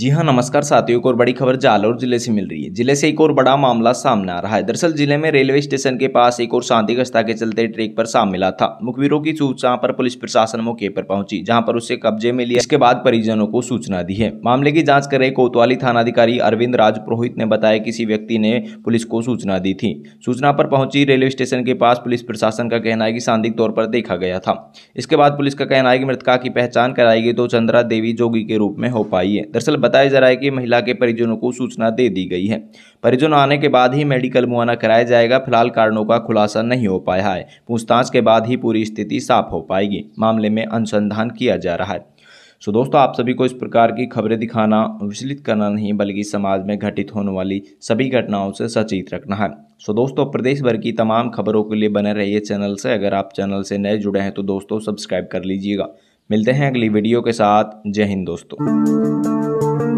जी हाँ नमस्कार साथियों एक और बड़ी खबर जालौर जिले से मिल रही है जिले से एक और बड़ा मामला सामने आ रहा है दरअसल जिले में रेलवे स्टेशन के पास एक और शांति गस्ता के चलते ट्रैक पर शाम मिला था मुखबिरों की सूचना पर पुलिस प्रशासन मौके पर पहुंची जहां पर उसे कब्जे में लिया इसके बाद परिजनों को सूचना दी है मामले की जाँच कर रहे कोतवाली थाना अधिकारी अरविंद राज पुरोहित ने बताया किसी व्यक्ति ने पुलिस को सूचना दी थी सूचना पर पहुंची रेलवे स्टेशन के पास पुलिस प्रशासन का कहना है कि शांतिक तौर पर देखा गया था इसके बाद पुलिस का कहना है कि मृतका की पहचान कराई गई तो चंद्रा देवी जोगी के रूप में हो पाई है दरअसल बताया जा रहा है कि महिला के परिजनों को सूचना दे दी गई है परिजन आने के बाद ही मेडिकल मुआयना कराया जाएगा फिलहाल कारणों का खुलासा नहीं हो पाया है पूछताछ के बाद ही पूरी स्थिति साफ हो पाएगी मामले में अनुसंधान किया जा रहा है सो so, दोस्तों आप सभी को इस प्रकार की खबरें दिखाना विचलित करना नहीं बल्कि समाज में घटित होने वाली सभी घटनाओं से सचेत रखना है सो so, दोस्तों प्रदेश भर की तमाम खबरों के लिए बने रहिए चैनल से अगर आप चैनल से नए जुड़े हैं तो दोस्तों सब्सक्राइब कर लीजिएगा मिलते हैं अगली वीडियो के साथ जय हिंद दोस्तों